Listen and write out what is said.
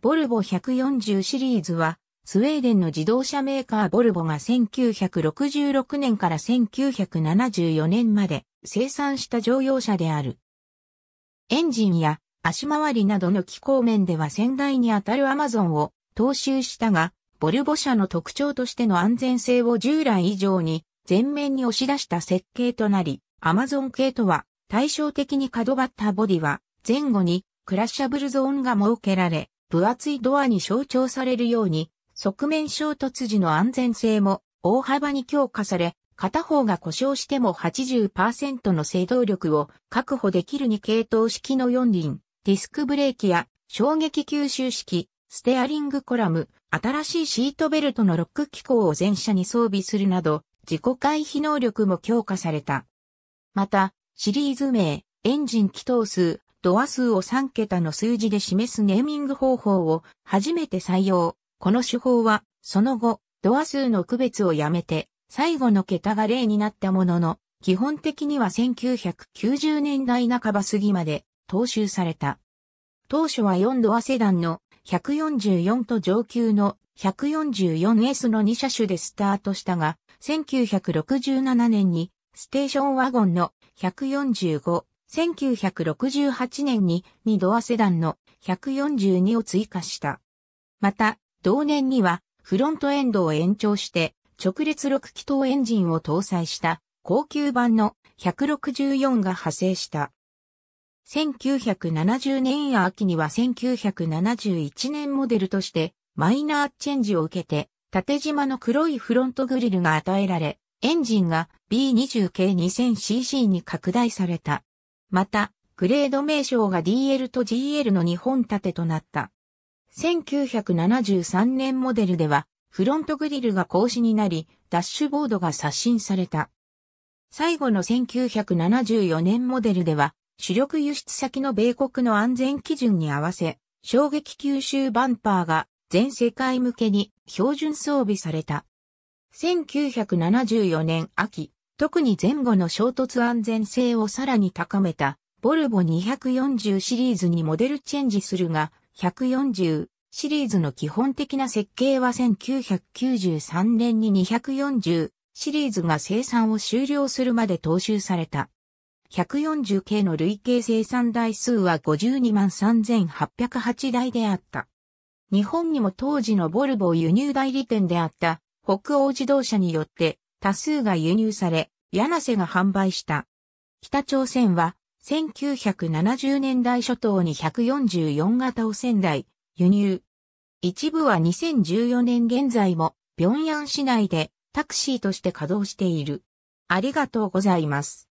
ボルボ140シリーズは、スウェーデンの自動車メーカーボルボが1966年から1974年まで生産した乗用車である。エンジンや足回りなどの機構面では先代にあたるアマゾンを踏襲したが、ボルボ車の特徴としての安全性を従来以上に前面に押し出した設計となり、アマゾン系とは対照的に角張ったボディは前後にクラッシャブルゾーンが設けられ、分厚いドアに象徴されるように、側面衝突時の安全性も大幅に強化され、片方が故障しても80%の制動力を確保できる2系統式の4輪、ディスクブレーキや衝撃吸収式、ステアリングコラム、新しいシートベルトのロック機構を全車に装備するなど、自己回避能力も強化された。また、シリーズ名、エンジン気筒数、ドア数を3桁の数字で示すネーミング方法を初めて採用。この手法は、その後、ドア数の区別をやめて、最後の桁が0になったものの、基本的には1990年代半ば過ぎまで踏襲された。当初は4ドアセダンの144と上級の 144S の2車種でスタートしたが、1967年にステーションワゴンの145、1968年に2ドアセダンの142を追加した。また、同年にはフロントエンドを延長して直列6気筒エンジンを搭載した高級版の164が派生した。1970年や秋には1971年モデルとしてマイナーチェンジを受けて縦縞の黒いフロントグリルが与えられ、エンジンが B20 系 2000cc に拡大された。また、グレード名称が DL と GL の2本立てとなった。1973年モデルでは、フロントグリルが格子になり、ダッシュボードが刷新された。最後の1974年モデルでは、主力輸出先の米国の安全基準に合わせ、衝撃吸収バンパーが全世界向けに標準装備された。1974年秋、特に前後の衝突安全性をさらに高めた、ボルボ240シリーズにモデルチェンジするが、140シリーズの基本的な設計は1993年に240シリーズが生産を終了するまで踏襲された。140系の累計生産台数は52万3808台であった。日本にも当時のボルボ輸入代理店であった北欧自動車によって多数が輸入され、柳瀬が販売した。北朝鮮は、1970年代初頭に144型を仙台、輸入。一部は2014年現在も、平壌市内でタクシーとして稼働している。ありがとうございます。